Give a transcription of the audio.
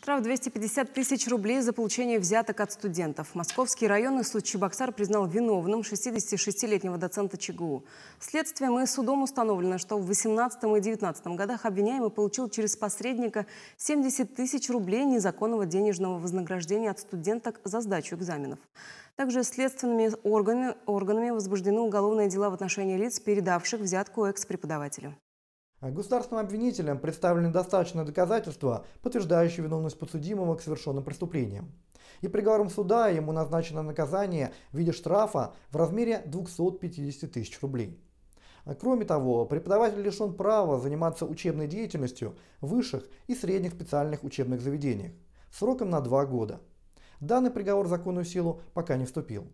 Штраф 250 тысяч рублей за получение взяток от студентов. Московский районный суд Чебоксар признал виновным 66-летнего доцента ЧГУ. Следствием и судом установлено, что в 2018 и 2019 годах обвиняемый получил через посредника 70 тысяч рублей незаконного денежного вознаграждения от студенток за сдачу экзаменов. Также следственными органами, органами возбуждены уголовные дела в отношении лиц, передавших взятку экс-преподавателю. А государственным обвинителям представлены достаточные доказательства, подтверждающие виновность подсудимого к совершенным преступлениям. И приговором суда ему назначено наказание в виде штрафа в размере 250 тысяч рублей. А кроме того, преподаватель лишен права заниматься учебной деятельностью в высших и средних специальных учебных заведениях сроком на два года. Данный приговор в законную силу пока не вступил.